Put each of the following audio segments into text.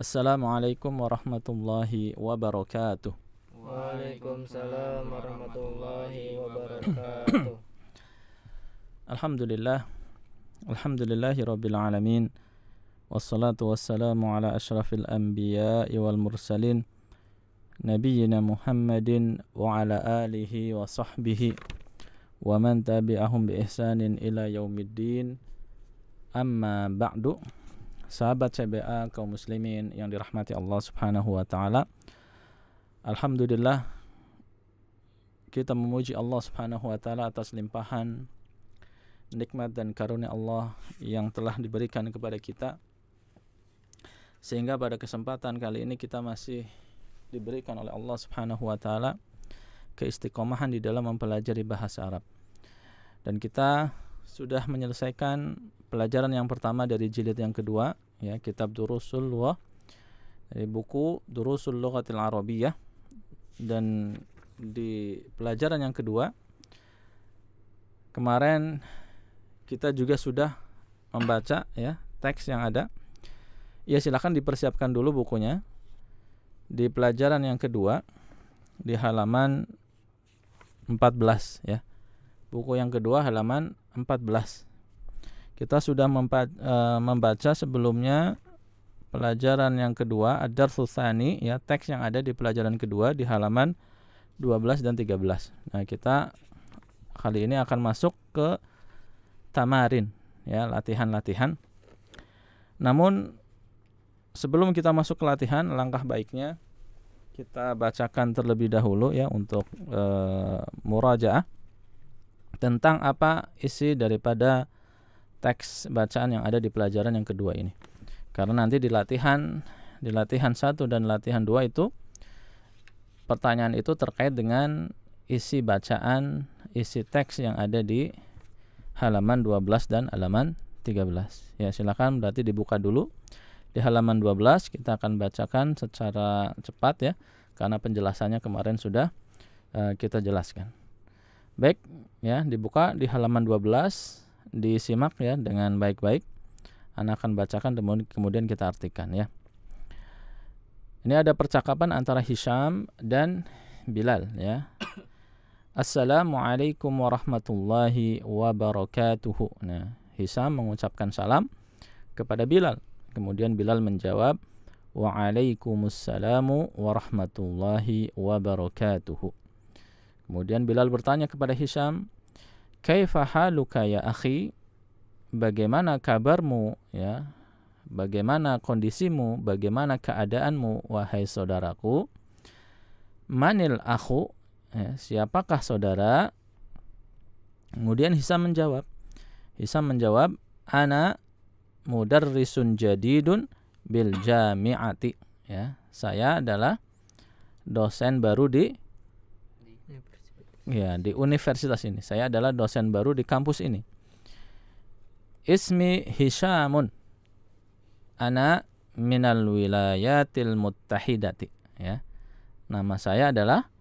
Assalamualaikum warahmatullahi wabarakatuh. Waalaikumsalam warahmatullahi wabarakatuh. Alhamdulillah. Alhamdulillahi rabbil alamin. Wassalatu wassalamu ala asyrafil anbiya wal mursalin nabiyina Muhammadin wa ala alihi wa sahbihi wa man tabi'ahum bi ihsanin ila yaumiddin. Amma ba'du. sahabat CBA kaum muslimin yang dirahmati Allah Subhanahu wa taala. Alhamdulillah kita memuji Allah Subhanahu wa taala atas limpahan nikmat dan karunia Allah yang telah diberikan kepada kita. Sehingga pada kesempatan kali ini kita masih diberikan oleh Allah Subhanahu wa taala keistiqomahan di dalam mempelajari bahasa Arab. Dan kita sudah menyelesaikan pelajaran yang pertama dari jilid yang kedua ya kitab Durusul Lughah dari buku Durusul Lughatil Arabiyah dan di pelajaran yang kedua kemarin kita juga sudah membaca ya teks yang ada ya silahkan dipersiapkan dulu bukunya di pelajaran yang kedua di halaman 14 ya buku yang kedua halaman 14 kita sudah eh, membaca, sebelumnya pelajaran yang kedua Adar Susani ya teks yang ada di pelajaran kedua di halaman 12 dan 13. Nah, kita kali ini akan masuk ke tamarin ya latihan-latihan. Namun sebelum kita masuk ke latihan langkah baiknya kita bacakan terlebih dahulu ya untuk e, eh, muraja tentang apa isi daripada teks bacaan yang ada di pelajaran yang kedua ini. Karena nanti di latihan di latihan satu dan latihan dua itu pertanyaan itu terkait dengan isi bacaan, isi teks yang ada di halaman 12 dan halaman 13. Ya, silakan berarti dibuka dulu di halaman 12 kita akan bacakan secara cepat ya karena penjelasannya kemarin sudah uh, kita jelaskan. Baik, ya dibuka di halaman 12 disimak ya dengan baik-baik. Anak akan bacakan kemudian kita artikan ya. Ini ada percakapan antara Hisham dan Bilal ya. Assalamualaikum warahmatullahi wabarakatuh. Nah, Hisham mengucapkan salam kepada Bilal. Kemudian Bilal menjawab, Waalaikumsalam warahmatullahi wabarakatuh. Kemudian Bilal bertanya kepada Hisham, Kaifa haluka ya akhi? Bagaimana kabarmu ya? Bagaimana kondisimu? Bagaimana keadaanmu wahai saudaraku? Manil aku? Ya, siapakah saudara? Kemudian Hisam menjawab. Hisam menjawab, "Ana mudarrisun jadidun bil jami'ati." Ya, saya adalah dosen baru di ya di universitas ini. Saya adalah dosen baru di kampus ini. Ismi Hishamun. Ana minal wilayatil muttahidati, ya. Nama saya adalah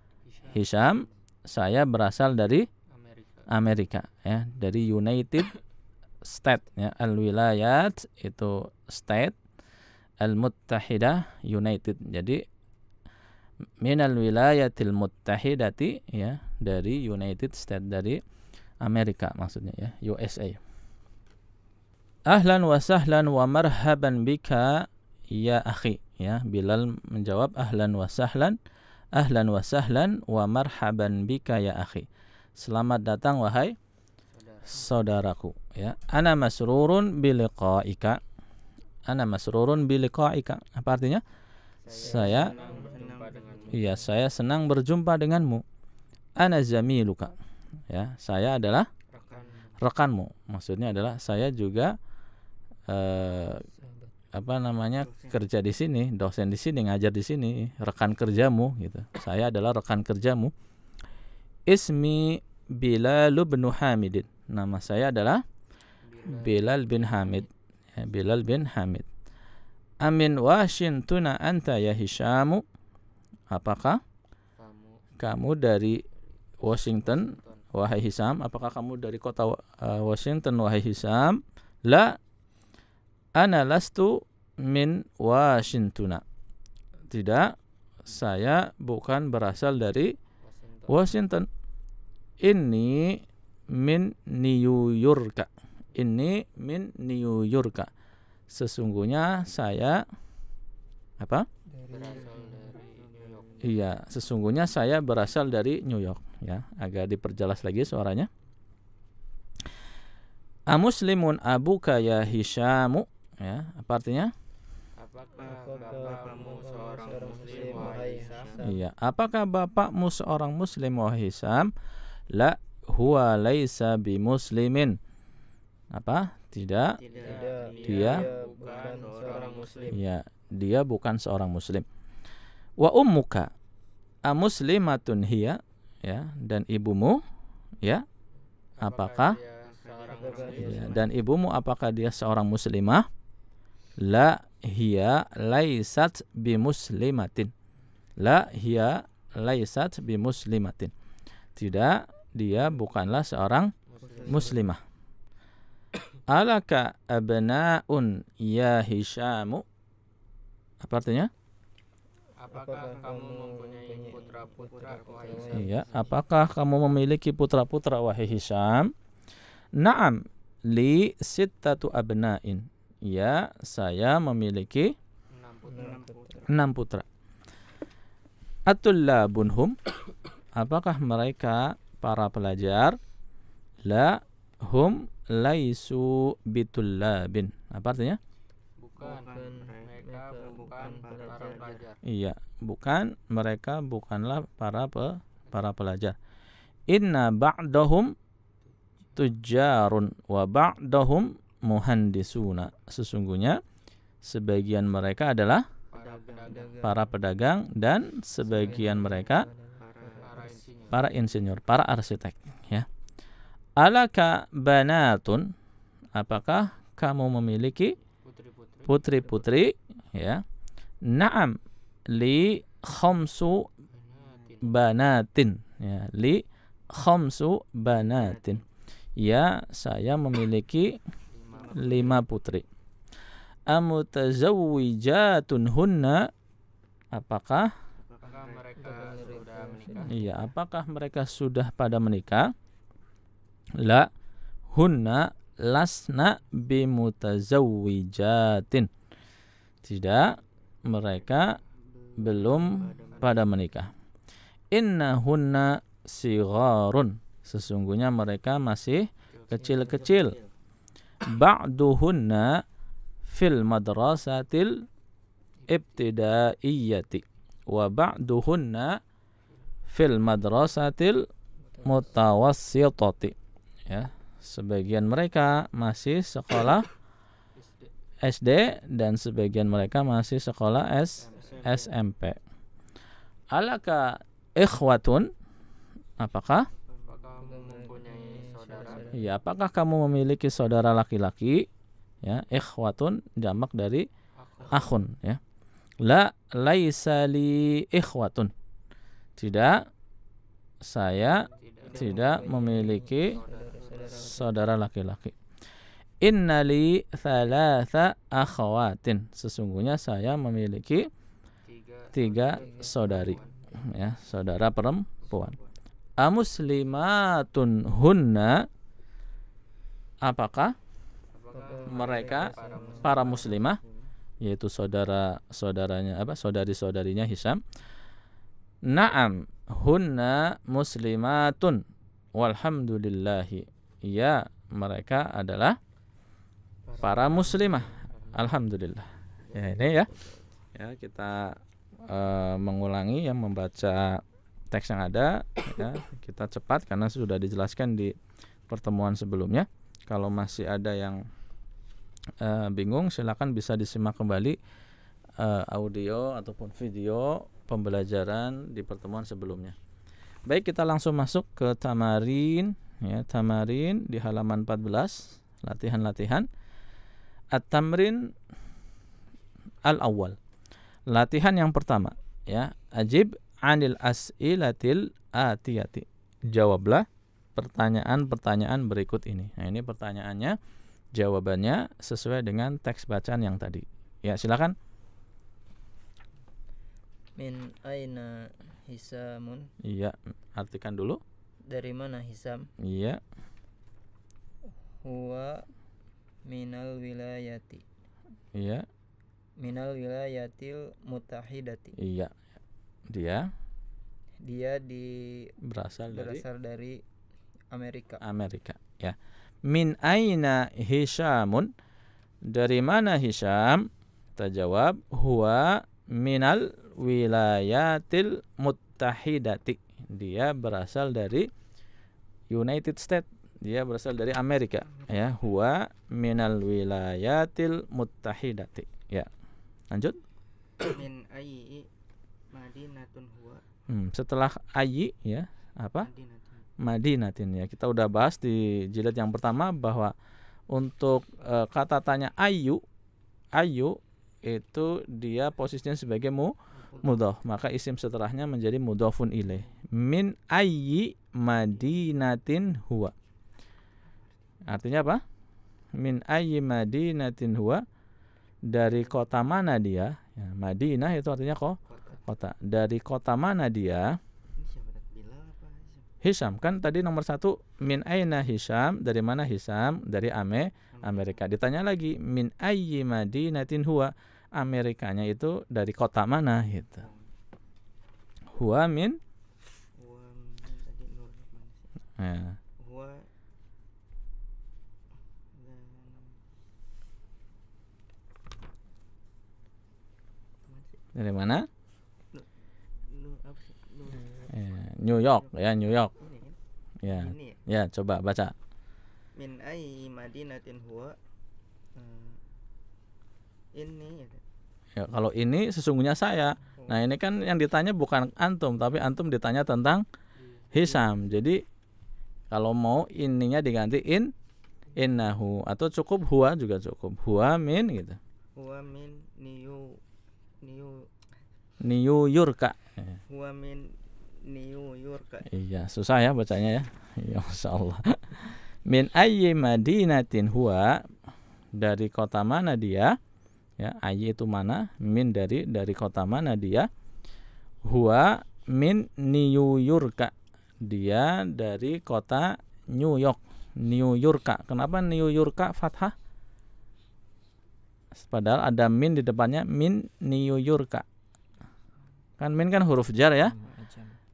Hisham. Saya berasal dari Amerika, ya, dari United State ya. Al wilayat itu state al muttahidah United. Jadi minal wilayatil muttahidati ya dari United States dari Amerika maksudnya ya USA. Ahlan wa sahlan wa marhaban bika ya akhi ya Bilal menjawab ahlan wa sahlan ahlan wa sahlan wa marhaban bika ya akhi. Selamat datang wahai saudaraku ya. Ana masrurun biliqaika. Ana masrurun biliqaika. Apa artinya? Saya, saya Iya, saya senang berjumpa denganmu ana zamiluka. Ya, saya adalah rekanmu. Maksudnya adalah saya juga eh, apa namanya kerja di sini, dosen di sini, ngajar di sini, rekan kerjamu gitu. Saya adalah rekan kerjamu. Ismi Bilal bin Hamidin. Nama saya adalah Bilal bin Hamid. Ya, Bilal bin Hamid. Amin washin tuna anta ya Hishamu. Apakah kamu dari Washington, wahai Hisam, apakah kamu dari kota eh, Washington wahai Hisam? La ana lastu min Washington. Tidak, saya bukan berasal dari Washington. Washington. Ini min New York. Ini min New York. Sesungguhnya saya apa? Dari Iya, sesungguhnya saya berasal dari New York ya. Agak diperjelas lagi suaranya. Amuslimun abuka ya Hishamu ya. Apa artinya? Apakah bapakmu seorang muslim wahai Hisam? Iya, apakah bapakmu seorang muslim wahai Hisam? La huwa laisa bimuslimin. Apa? Tidak. Tidak. Dia, dia bukan seorang muslim. Iya, dia bukan seorang muslim wa ummuka muslimatun hiya ya dan ibumu ya apakah ya, dan ibumu apakah dia seorang muslimah la hiya laisat bimuslimatin la hiya laisat bimuslimatin tidak dia bukanlah seorang muslimah alaka abnaun ya hisyamu apa artinya Apakah kamu mempunyai putra-putra Iya, apakah kamu memiliki putra-putra wahai Hisham? Naam, li sittatu abnain. Ya, saya memiliki enam putra. Atullah bunhum, Apakah mereka para pelajar? La hum laisu bitullabin. Apa artinya? bukan, bukan mereka, mereka bukan para pelajar. pelajar. Iya, bukan mereka bukanlah para pe, para pelajar. Inna ba'dahum tujarun wa ba'dahum muhandisuna. Sesungguhnya sebagian mereka adalah para pedagang, para pedagang dan sebagian mereka para insinyur, para arsitek, ya. Alaka banatun? Apakah kamu memiliki putri-putri ya. Naam li khamsu banatin ya li khamsu banatin ya saya memiliki lima putri amutazawwijatun hunna apakah Iya, apakah mereka sudah pada menikah? La hunna lasna bimutazawijatin. Tidak, mereka belum pada menikah. Innahunna sigharun. Sesungguhnya mereka masih kecil-kecil. Ba'duhunna fil madrasatil ibtidaiyati wa ba'duhunna fil madrasatil mutawassitati. Ya, Sebagian mereka masih sekolah SD dan sebagian mereka masih sekolah S SMP. Alaka ikhwatun? Apakah? Ya, apakah kamu memiliki saudara laki-laki? Ya, ikhwatun jamak dari akhun ya. La laisa li ikhwatun. Tidak saya tidak, tidak memiliki saudara laki-laki. Innali thalatha akhawatin. Sesungguhnya saya memiliki tiga saudari. Ya, saudara perempuan. Amuslimatun hunna apakah mereka para muslimah yaitu saudara-saudaranya apa saudari-saudarinya Hisam Naam hunna muslimatun walhamdulillahi Ya, mereka adalah para muslimah. Alhamdulillah. Ya ini ya. Ya, kita uh, mengulangi yang membaca teks yang ada ya. Kita cepat karena sudah dijelaskan di pertemuan sebelumnya. Kalau masih ada yang uh, bingung silakan bisa disimak kembali uh, audio ataupun video pembelajaran di pertemuan sebelumnya. Baik, kita langsung masuk ke tamarin ya tamarin di halaman 14 latihan-latihan at-tamrin al-awwal latihan yang pertama ya ajib anil as'ilatil atiyati jawablah pertanyaan-pertanyaan berikut ini nah ini pertanyaannya jawabannya sesuai dengan teks bacaan yang tadi ya silakan min aina hisamun iya artikan dulu dari mana Hisam? Iya. Huwa minal wilayati. Iya. Minal wilayatil mutahidati. Iya. Dia dia di berasal dari berasal dari Amerika. Amerika, ya. Min aina Hisamun? Dari mana Hisam? Kita jawab huwa minal wilayatil mutahidati. Dia berasal dari United States. Dia berasal dari Amerika, ya. Huwa minal wilayatil muttahidati. Ya. Lanjut. Min ayi madinatun huwa. Hmm, setelah ayi, ya, apa? Madinatin. Madinatin ya. Kita udah bahas di jilid yang pertama bahwa untuk e, kata tanya ayu ayu itu dia posisinya sebagai mu mudah maka isim setelahnya menjadi mudafun ilaih min ayyi madinatin huwa artinya apa min ayyi madinatin huwa dari kota mana dia ya, Madinah itu artinya kok kota dari kota mana dia Hisam kan tadi nomor satu min aina Hisam dari mana Hisam? dari Ame Amerika ditanya lagi min ayyi madinatin huwa Amerikanya itu dari kota mana gitu. Hua min Dari mana? Ya. Ya, New York ya New York. Ya, ya. Ya, coba baca. Min ai madinatin huwa eh, ini ya, kan? ya kalau ini sesungguhnya saya nah ini kan yang ditanya bukan antum tapi antum ditanya tentang hisam jadi kalau mau ininya diganti in innahu atau cukup huwa juga cukup huwa min gitu huwa min niyu niyu niyu yurka huwa min niyu yurka iya susah ya bacanya ya ya Allah min ayyi madinatin huwa dari kota mana dia ya ayi itu mana min dari dari kota mana dia hua min New York dia dari kota New York New York kenapa New York fathah padahal ada min di depannya min New York kan min kan huruf jar ya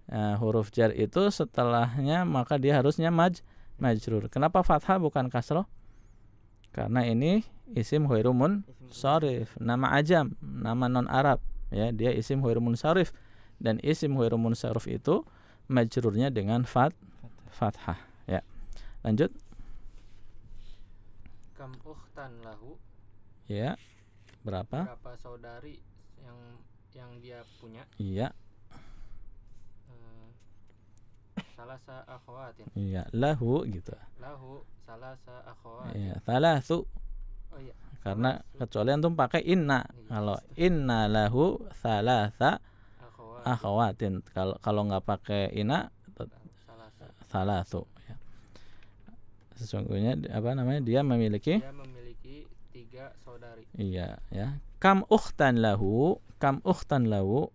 nah, huruf jar itu setelahnya maka dia harusnya maj majrur kenapa fathah bukan kasroh karena ini isim huirumun sarif nama ajam nama non Arab ya dia isim huirumun sarif dan isim huirumun sarif itu majrurnya dengan fat fathah ya lanjut kam lahu ya berapa berapa saudari yang yang dia punya iya Salasa akhawatin. Iya, lahu gitu. Lahu salasa akhawatin. Iya, salasu. Oh iya. Karena kecuali antum pakai inna. Iya, iya kalau iya. inna lahu salasa akhawatin. Kalau kalau nggak pakai inna salah Salasu ya. Sesungguhnya apa namanya? Dia memiliki Dia memiliki tiga saudari. Iya, ya. Kam ukhtan lahu, kam ukhtan lahu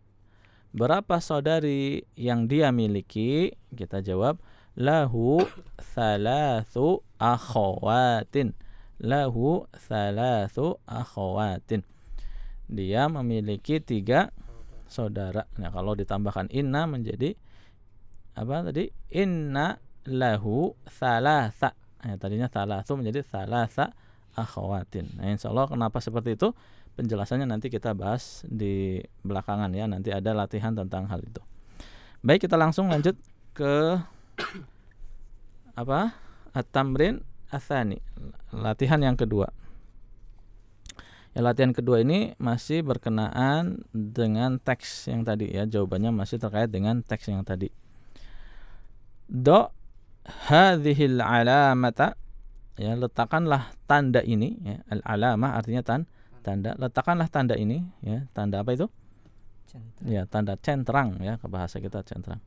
Berapa saudari yang dia miliki? Kita jawab lahu thalathu akhawatin. Lahu thalathu akhawatin. Dia memiliki tiga saudara. Nah, kalau ditambahkan inna menjadi apa tadi? Inna lahu thalatha. Nah, tadinya thalathu menjadi thalatha akhawatin. Nah, insya Allah kenapa seperti itu? penjelasannya nanti kita bahas di belakangan ya nanti ada latihan tentang hal itu baik kita langsung lanjut ke apa at-tamrin athani latihan yang kedua ya latihan kedua ini masih berkenaan dengan teks yang tadi ya jawabannya masih terkait dengan teks yang tadi do hadhil alamata ya letakkanlah tanda ini ya, al alamah artinya tan tanda letakkanlah tanda ini ya tanda apa itu centrang. ya tanda centrang ya ke bahasa kita centrang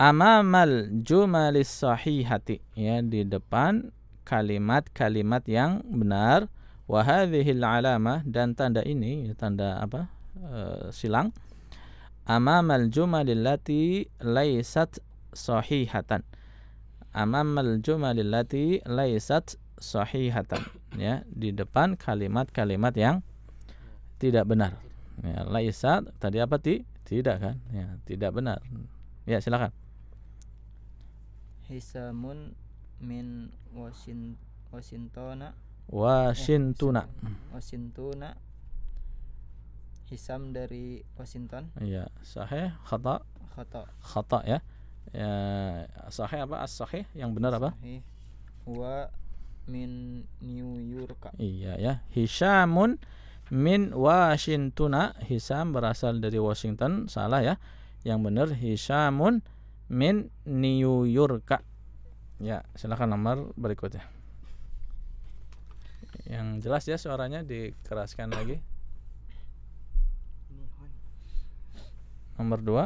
amamal jumalis sahihati ya di depan kalimat-kalimat yang benar wa hadhil dan tanda ini ya, tanda apa e, silang amamal jumalillati laisat sahihatan amamal jumalillati laisat sahihatan ya di depan kalimat-kalimat yang tidak benar ya laisa tadi apa ti tidak kan ya tidak benar ya silakan hisamun min wasin wasintona wasintuna eh, wasintuna hisam dari Washington iya sahih khata khata khata ya, ya sahih apa as sahih yang benar apa sahih wa min New York. Iya ya. Hishamun min Washington. Hisham berasal dari Washington, salah ya. Yang benar Hishamun min New York. Ya, silakan nomor berikutnya. Yang jelas ya suaranya dikeraskan lagi. Nomor dua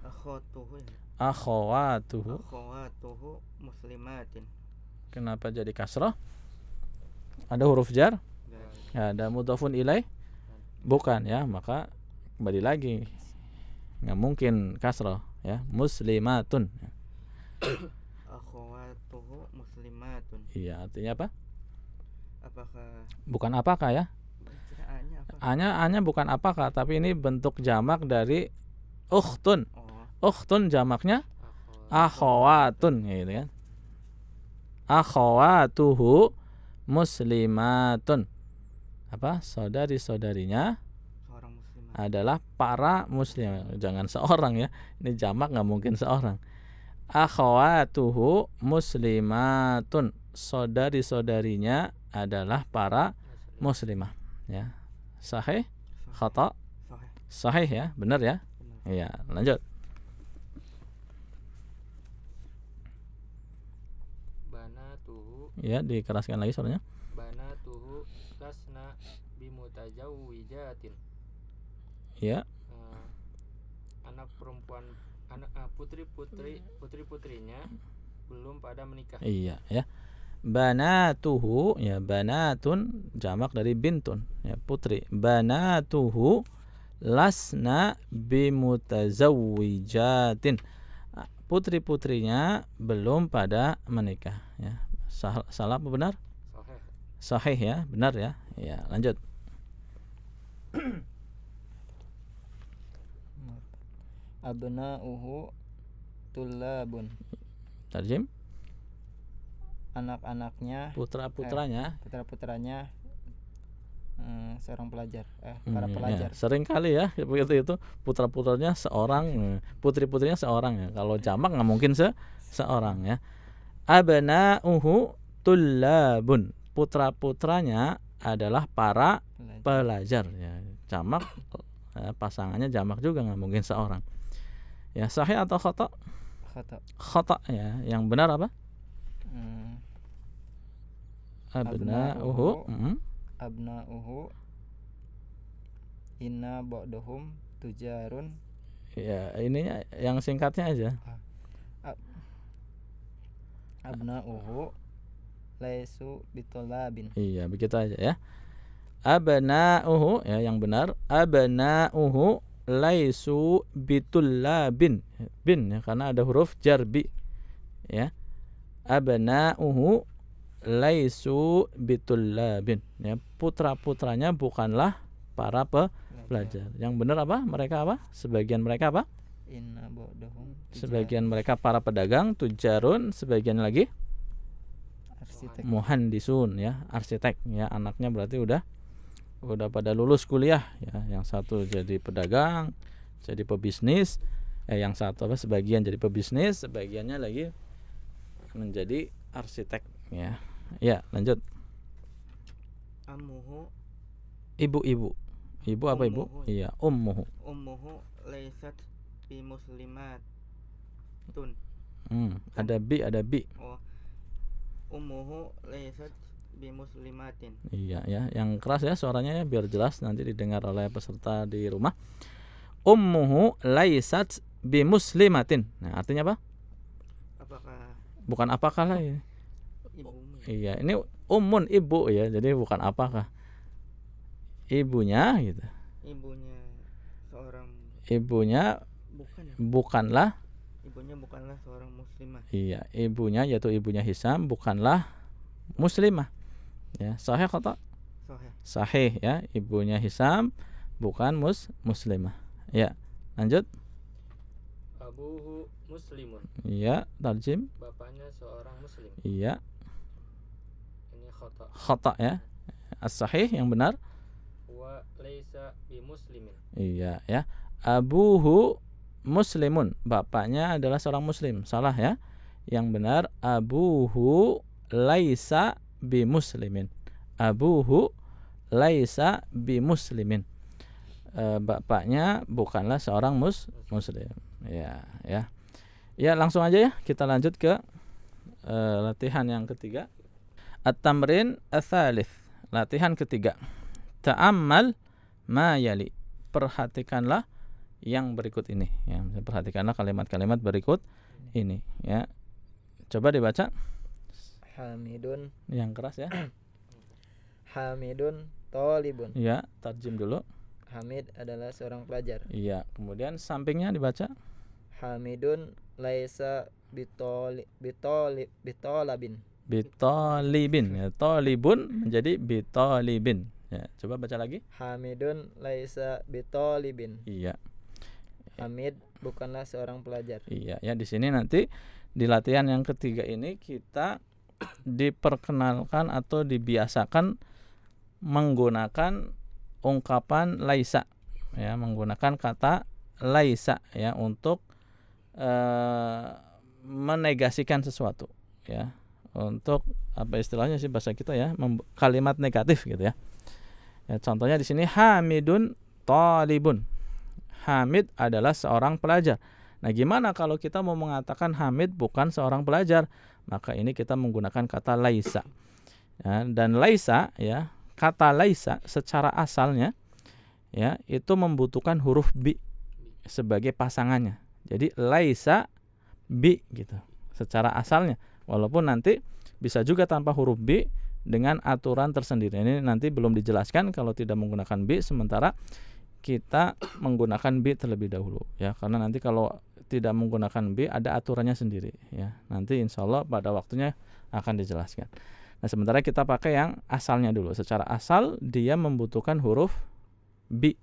Akhwatuhu ya. Akhwatuhu Akhwatuhu muslimatin Kenapa jadi kasrah? Ada huruf jar? Ya, ada mudhafun ilai? Bukan ya, maka kembali lagi. Nggak mungkin kasrah ya. Muslimatun. muslimatun. Iya, artinya apa? Apakah Bukan apakah ya? Hanya hanya bukan apakah, tapi ini bentuk jamak dari ukhtun. Oh. Ukhtun jamaknya akhwatun gitu kan akhawatuhu muslimatun. Apa? Saudari-saudarinya adalah para muslim. Jangan seorang ya. Ini jamak nggak mungkin seorang. Akhawatuhu muslimatun. Saudari-saudarinya adalah para muslimah, ya. Sahih? Khata? Sahih ya, benar ya? Iya, lanjut. ya dikeraskan lagi suaranya banatuhu ya uh, anak perempuan anak uh, eh, putri putri putri putrinya belum pada menikah iya ya Bana tuhu, ya banatun jamak dari bintun ya putri Bana tuhu lasna bimutazawijatin putri-putrinya belum pada menikah ya Sah salah apa benar? Sahih. Sahih ya, benar ya. Ya, lanjut. Abna'uhu tulabun. Tarjim? Anak-anaknya putra-putranya eh, putra-putranya eh, seorang pelajar eh hmm, para hmm, pelajar. Ya. Sering kali ya begitu itu putra-putranya seorang, eh, putri-putrinya seorang ya. Kalau jamak nggak mungkin se seorang ya abna'uhu tullabun. Putra-putranya adalah para pelajar. Ya, jamak ya, pasangannya jamak juga nggak mungkin seorang. Ya sahih atau khotok? Khotok. Khotok ya. Yang benar apa? Hmm. Abna'uhu. Abna hmm. Abna'uhu. Inna ba'dahum tujarun. Ya, ini yang singkatnya aja. Ah abnauhu laisu bitolabin iya begitu aja ya abnauhu ya yang benar abnauhu laisu bitullabin bin ya karena ada huruf jarbi ya abnauhu laisu bitullabin ya putra-putranya bukanlah para pelajar yang benar apa mereka apa sebagian mereka apa Sebagian mereka para pedagang tujarun, sebagian lagi arsitek. muhandisun ya, arsitek ya. Anaknya berarti udah udah pada lulus kuliah ya. Yang satu jadi pedagang, jadi pebisnis, eh yang satu apa sebagian jadi pebisnis, sebagiannya lagi menjadi arsitek ya. Ya, lanjut. Amuhu ibu-ibu. Ibu apa ibu? Iya, ummuhu. Ummuhu laysat bi muslimat tun hmm, ada bi ada bi oh umuhu laysat bi muslimatin iya ya yang keras ya suaranya ya biar jelas nanti didengar oleh peserta di rumah ummuhu laysat bi muslimatin nah artinya apa apakah bukan apakah lah ya, ya? iya ini umun ibu ya jadi bukan apakah ibunya gitu ibunya seorang ibunya Ya? Bukanlah ibunya bukanlah seorang muslimah. Iya, ibunya yaitu ibunya Hisam bukanlah muslimah. Ya, sahih kata? Sahih. Sahih ya, ibunya Hisam bukan mus muslimah. Ya, lanjut. Abuhu muslimun. Iya, tarjim. Bapaknya seorang muslim. Iya. Ini khata. Khata ya. As-sahih yang benar. Wa laisa bi muslimin. Iya ya. Abuhu muslimun. Bapaknya adalah seorang muslim. Salah ya. Yang benar abuhu laisa bi muslimin. Abuhu laisa bi muslimin. E, bapaknya bukanlah seorang mus muslim. Ya, ya. Ya, langsung aja ya kita lanjut ke e, latihan yang ketiga. At-tamrin ats Latihan ketiga. Ta'ammal ma yali. Perhatikanlah yang berikut ini ya perhatikanlah kalimat-kalimat berikut ini ya coba dibaca Hamidun yang keras ya Hamidun tolibun ya tarjim dulu Hamid adalah seorang pelajar iya kemudian sampingnya dibaca Hamidun laisa bitoli bitoli bitolabin bitolibin ya tolibun menjadi bitolibin ya coba baca lagi Hamidun laisa bitolibin iya Iya. Hamid bukanlah seorang pelajar. Iya, ya di sini nanti di latihan yang ketiga ini kita diperkenalkan atau dibiasakan menggunakan ungkapan laisa ya, menggunakan kata laisa ya untuk e, menegasikan sesuatu ya untuk apa istilahnya sih bahasa kita ya kalimat negatif gitu ya. ya contohnya di sini Hamidun talibun Hamid adalah seorang pelajar. Nah, gimana kalau kita mau mengatakan Hamid bukan seorang pelajar? Maka ini kita menggunakan kata laisa. Ya, dan laisa ya, kata laisa secara asalnya ya, itu membutuhkan huruf bi sebagai pasangannya. Jadi laisa bi gitu secara asalnya. Walaupun nanti bisa juga tanpa huruf bi dengan aturan tersendiri. Ini nanti belum dijelaskan kalau tidak menggunakan bi sementara kita menggunakan B terlebih dahulu ya karena nanti kalau tidak menggunakan B ada aturannya sendiri ya nanti insya Allah pada waktunya akan dijelaskan nah sementara kita pakai yang asalnya dulu secara asal dia membutuhkan huruf B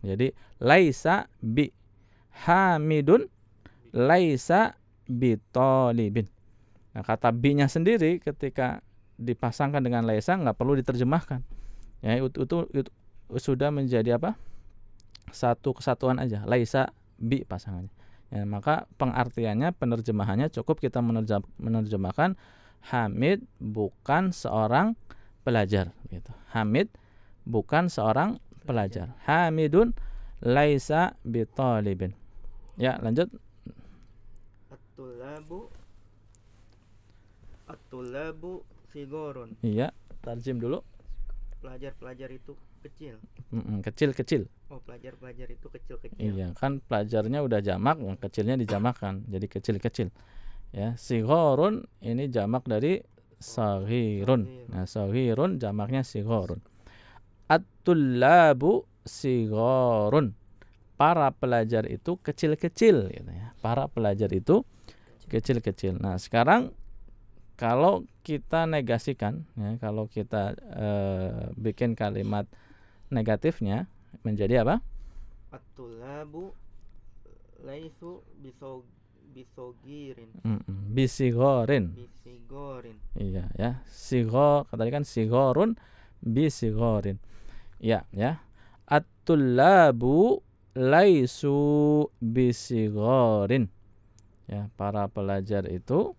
jadi laisa bi hamidun laisa bitolibin nah kata B nya sendiri ketika dipasangkan dengan laisa nggak perlu diterjemahkan ya itu, itu, itu sudah menjadi apa satu kesatuan aja laisa bi pasangannya ya, maka pengartiannya penerjemahannya cukup kita menerjemahkan Hamid bukan seorang pelajar gitu Hamid bukan seorang pelajar Hamidun laisa talibin ya lanjut Atulabu, atulabu at iya tarjim dulu pelajar-pelajar itu kecil mm -mm, kecil kecil oh pelajar pelajar itu kecil kecil iya kan pelajarnya udah jamak yang kecilnya dijamakan jadi kecil kecil ya sigorun ini jamak dari sahirun oh, nah sahirun jamaknya Si sigorun Atulabu Si sigorun para pelajar itu kecil kecil gitu ya para pelajar itu kecil kecil nah sekarang kalau kita negasikan ya kalau kita uh, bikin kalimat negatifnya menjadi apa? Atulabu laisu bisogirin. Mm -mm. Bisigorin. Bisigorin. Iya ya. Sigo tadi kan sigorun bisigorin. Iya ya. Atulabu laisu bisigorin. Ya, para pelajar itu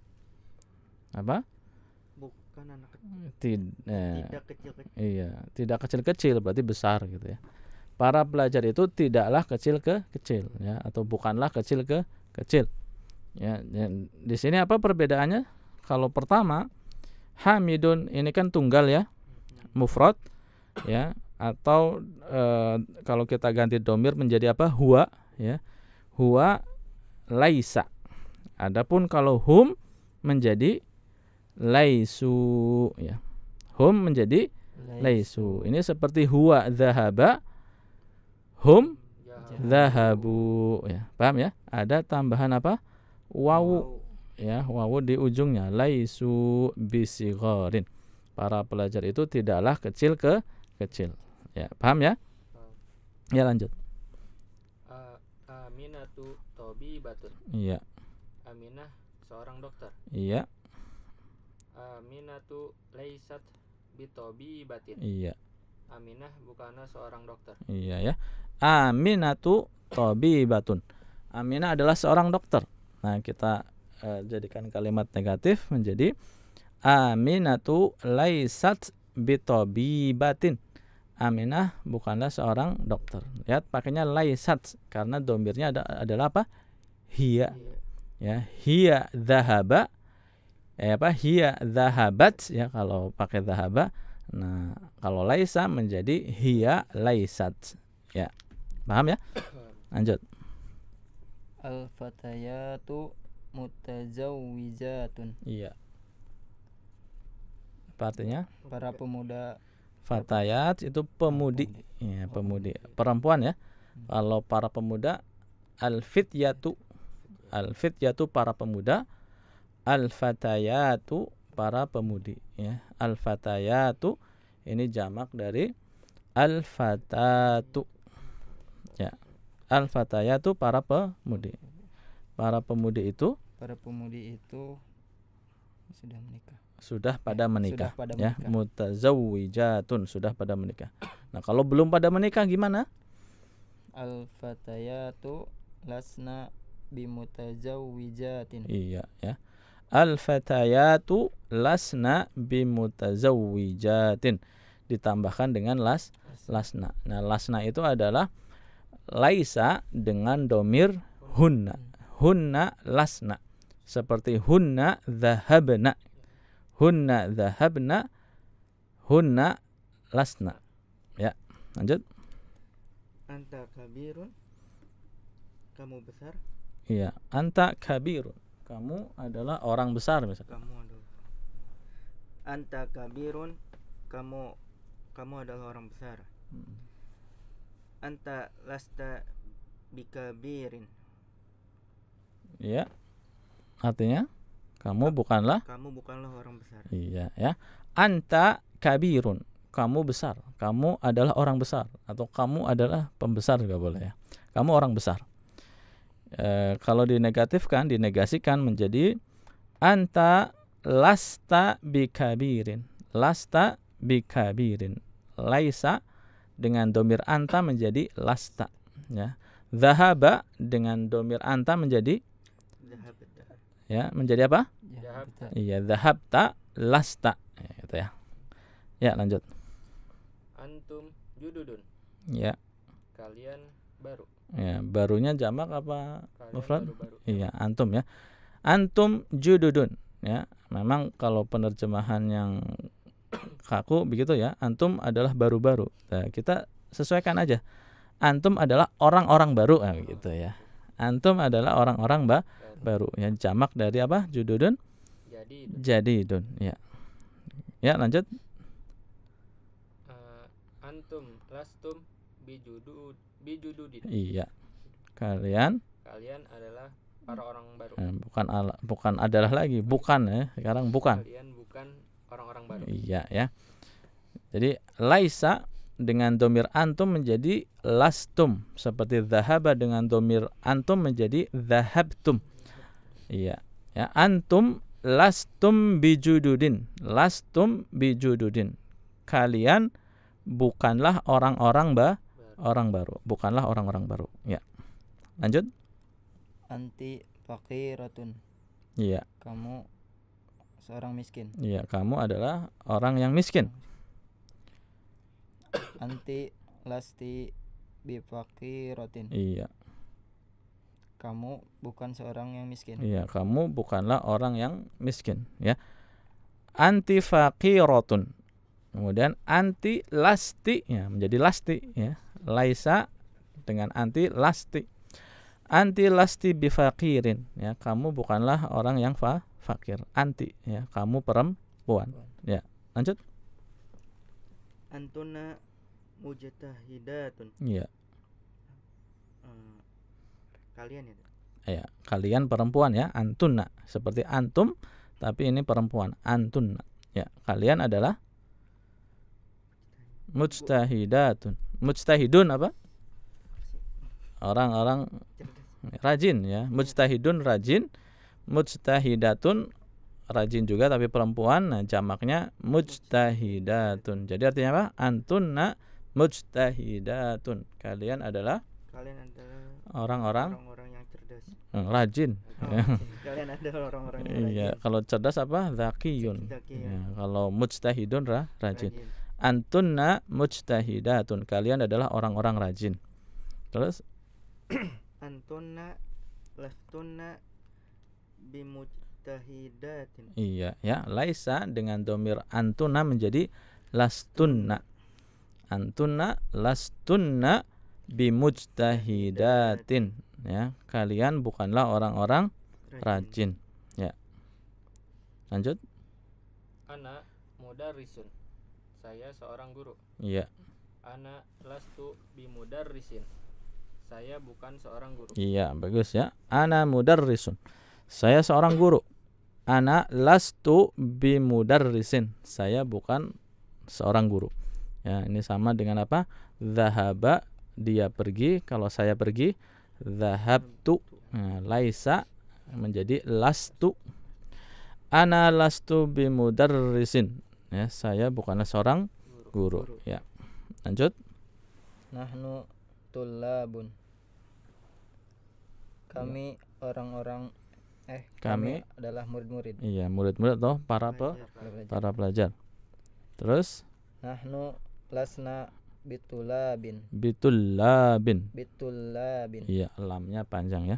apa? Bukan anak Tid eh, tidak kecil-kecil. Iya, tidak kecil-kecil berarti besar gitu ya. Para pelajar itu tidaklah kecil ke kecil ya atau bukanlah kecil ke kecil. Ya, di sini apa perbedaannya? Kalau pertama Hamidun ini kan tunggal ya, mhm. mufrad ya atau e, kalau kita ganti domir menjadi apa? Huwa ya. Huwa laisa. Adapun kalau hum menjadi laisu ya. Hum menjadi laisu. Ini seperti huwa zahaba hum zahabu ya. Paham ya? Ada tambahan apa? wawu ya, wawu di ujungnya laisu bisigharin. Para pelajar itu tidaklah kecil ke kecil. Ya, paham ya? Ya lanjut. Aminatu batun Iya. Aminah seorang dokter. Iya. Aminatu laisat bitobi batin. Iya. Aminah bukanlah seorang dokter. Iya ya. Aminatu tobi batun. Aminah adalah seorang dokter. Nah, kita uh, jadikan kalimat negatif menjadi Aminatu laisat bitobi batin. Aminah bukanlah seorang dokter. Lihat pakainya laisat karena domirnya ada, adalah apa? hia Ya, hia zahaba eh, apa hiya zahabat ya kalau pakai zahaba nah kalau laisa menjadi hiya laisat ya paham ya lanjut al fatayatu mutazawwijatun iya apa artinya para pemuda fatayat itu pemudi ya pemudi perempuan ya hmm. kalau para pemuda al fityatu al fityatu para pemuda al fatayatu para pemudi ya al fatayatu ini jamak dari al fatatu ya al fatayatu para pemudi para pemudi itu para pemudi itu sudah menikah sudah ya, pada menikah sudah pada ya mutazawwijatun sudah pada menikah nah kalau belum pada menikah gimana al fatayatu lasna bimutazawijatin iya ya al-fatayatu lasna bimutazawwijatin ditambahkan dengan las lasna. Nah, lasna itu adalah laisa dengan domir hunna. Hunna lasna. Seperti hunna zahabna. Hunna zahabna. Hunna lasna. Ya, lanjut. Anta kabirun. Kamu besar? Iya, anta kabirun kamu adalah orang besar misalkan kamu adalah anta kabirun kamu kamu adalah orang besar hmm. anta lasta bikabirin Iya, artinya kamu bukanlah kamu bukanlah orang besar iya ya anta kabirun kamu besar kamu adalah orang besar atau kamu adalah pembesar juga boleh ya kamu orang besar E, kalau dinegatifkan, dinegasikan menjadi anta lasta bikabirin. Lasta bikabirin. Laisa dengan domir anta menjadi lasta. Ya. Zahaba dengan domir anta menjadi ya menjadi apa? Iya, zahabta lasta ya, gitu ya. Ya, lanjut. Antum jududun. Ya. Kalian baru. Ya, barunya jamak apa mufrad? Iya, antum ya. Antum jududun ya. Memang kalau penerjemahan yang kaku begitu ya, antum adalah baru-baru. Nah, kita sesuaikan aja. Antum adalah orang-orang baru nah, gitu ya. Antum adalah orang-orang ba baru. Yang jamak dari apa? Jududun. Jadi. dun. ya. Ya, lanjut. Uh, antum lastum bijudud bijududin iya kalian kalian adalah para orang baru eh, bukan ala, bukan adalah lagi bukan ya sekarang bukan kalian bukan orang-orang baru iya ya jadi laisa dengan domir antum menjadi lastum seperti zahaba dengan domir antum menjadi zahabtum iya ya antum lastum bijududin lastum bijududin kalian bukanlah orang-orang bah orang baru, bukanlah orang-orang baru. Ya. Lanjut. Anti fakiratun. Iya. Kamu seorang miskin. Iya, kamu adalah orang yang miskin. Anti lasti bifakiratin. Iya. Kamu bukan seorang yang miskin. Iya, kamu bukanlah orang yang miskin, ya. Anti fakiratun. Kemudian anti lasti ya, menjadi lasti ya laisa dengan anti lasti anti lasti bifakirin ya kamu bukanlah orang yang fa fakir anti ya kamu perempuan ya lanjut antuna mujtahidatun ya kalian ya. ya kalian perempuan ya antuna seperti antum tapi ini perempuan antuna ya kalian adalah mujtahidatun mujtahidun apa orang-orang rajin ya mujtahidun rajin mujtahidatun rajin juga tapi perempuan nah jamaknya mujtahidatun jadi artinya apa antunna mujtahidatun kalian adalah kalian adalah orang-orang hmm, oh, ya. rajin kalian adalah orang-orang yang iya, rajin iya kalau cerdas apa zakiyun ya, kalau mujtahidun ra, rajin, rajin antunna mujtahidatun. Kalian adalah orang-orang rajin. Terus antunna lastunna bimujtahidatin. Iya, ya. Laisa dengan domir antuna menjadi lastunna. Antunna lastunna bimujtahidatin ya kalian bukanlah orang-orang rajin. rajin ya lanjut anak muda risun saya seorang guru. Iya. Ana lastu risin. Saya bukan seorang guru. Iya, bagus ya. Anak Ana mudarrisun. Saya seorang guru. Ana lastu bimudarrisin. Saya bukan seorang guru. Ya, ini sama dengan apa? Zahaba dia pergi, kalau saya pergi zahabtu. Nah, laisa menjadi lastu. Ana lastu bimudarrisin ya saya bukanlah seorang guru, guru. ya lanjut nahnu tulabun kami ya. orang-orang eh kami, kami adalah murid-murid iya murid-murid atau para pe, pelajar. para pelajar terus nahnu lasna bitulabin bitulabin bitulabin iya lamnya panjang ya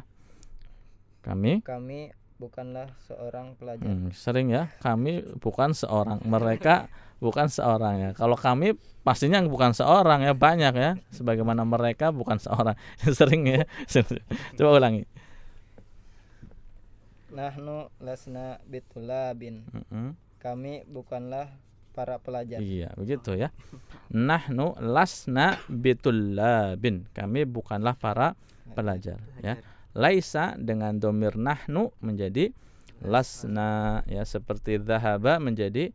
kami kami bukanlah seorang pelajar. Hmm, sering ya, kami bukan seorang, mereka bukan seorang ya. Kalau kami pastinya bukan seorang ya, banyak ya. Sebagaimana mereka bukan seorang, sering ya. Coba ulangi. Nahnu lasna bitulabin. bin Kami bukanlah para pelajar. Iya, begitu ya. Nahnu lasna bin Kami bukanlah para pelajar, pelajar. ya laisa dengan domir nahnu menjadi lasna ya seperti zahaba menjadi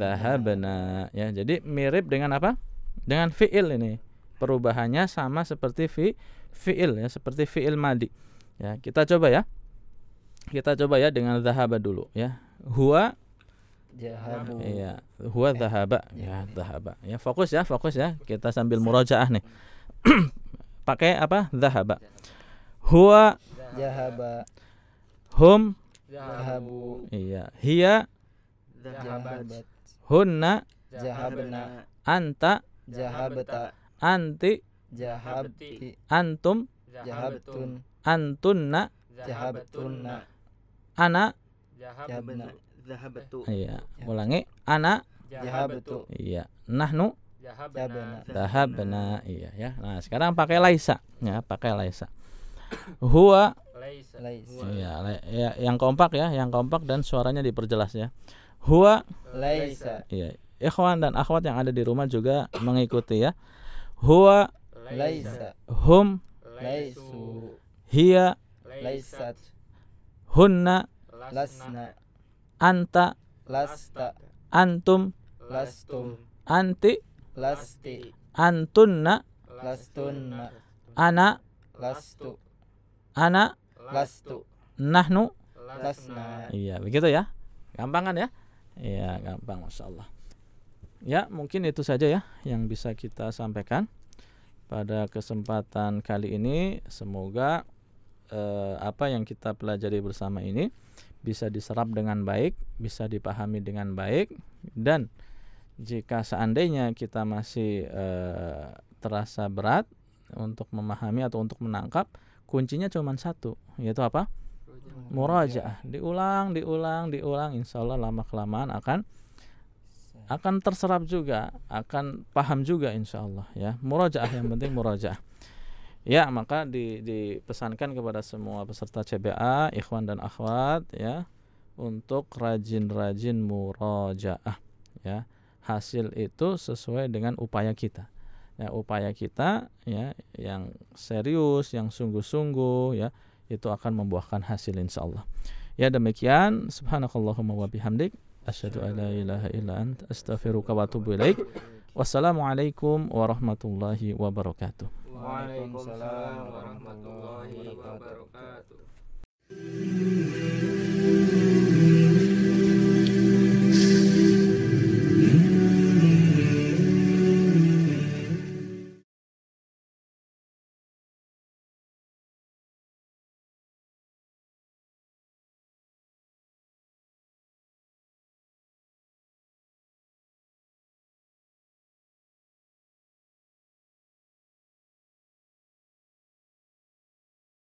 zahabna ya jadi mirip dengan apa dengan fiil ini perubahannya sama seperti fi fiil ya seperti fiil madi ya kita coba ya kita coba ya dengan zahaba dulu ya huwa Jahabu. Iya, huwa zahaba. Eh. Ya, zahaba. Ya. ya, fokus ya, fokus ya. Kita sambil murojaah nih. Pakai apa? Zahaba. Ya. Huwa jahaba. Hum jahabu. Iya. Hiya jahabat. Hunna zahabna Anta zahabta Anti zahabti Antum zahabtun Antunna zahabtunna Ana zahabna Zahabtu. Iya. Ulangi. Ana zahabtu Iya. Nahnu Zahabna. Zahabna. Iya ya. Nah, sekarang pakai Laisa ya, pakai Laisa huwa laisa. Ya, ya, yang kompak ya, yang kompak dan suaranya diperjelas ya. Huwa laisa. ya Ikhwan dan akhwat yang ada di rumah juga mengikuti ya. Huwa laisa. Hum laisu. Hiya laisat. Hunna lasna. Anta lasta. Antum lastum. Anti lasti. Antunna lastunna. Ana lastu Ana lastu. Nahnu lasna. Iya, begitu ya. Gampang kan ya? Iya, gampang Masya Ya, mungkin itu saja ya yang bisa kita sampaikan pada kesempatan kali ini. Semoga eh, apa yang kita pelajari bersama ini bisa diserap dengan baik, bisa dipahami dengan baik dan jika seandainya kita masih eh, terasa berat untuk memahami atau untuk menangkap, kuncinya cuma satu yaitu apa murajaah diulang diulang diulang insya Allah lama kelamaan akan akan terserap juga akan paham juga insya Allah ya murajaah yang penting murajaah ya maka di, dipesankan kepada semua peserta CBA ikhwan dan akhwat ya untuk rajin-rajin murajaah ya hasil itu sesuai dengan upaya kita ya, upaya kita ya yang serius, yang sungguh-sungguh ya itu akan membuahkan hasil insya Allah. Ya demikian subhanakallahumma wa bihamdik asyhadu alla ilaha illa ant astaghfiruka wa atubu ilaik. Wassalamualaikum warahmatullahi wabarakatuh. Waalaikumsalam warahmatullahi wabarakatuh.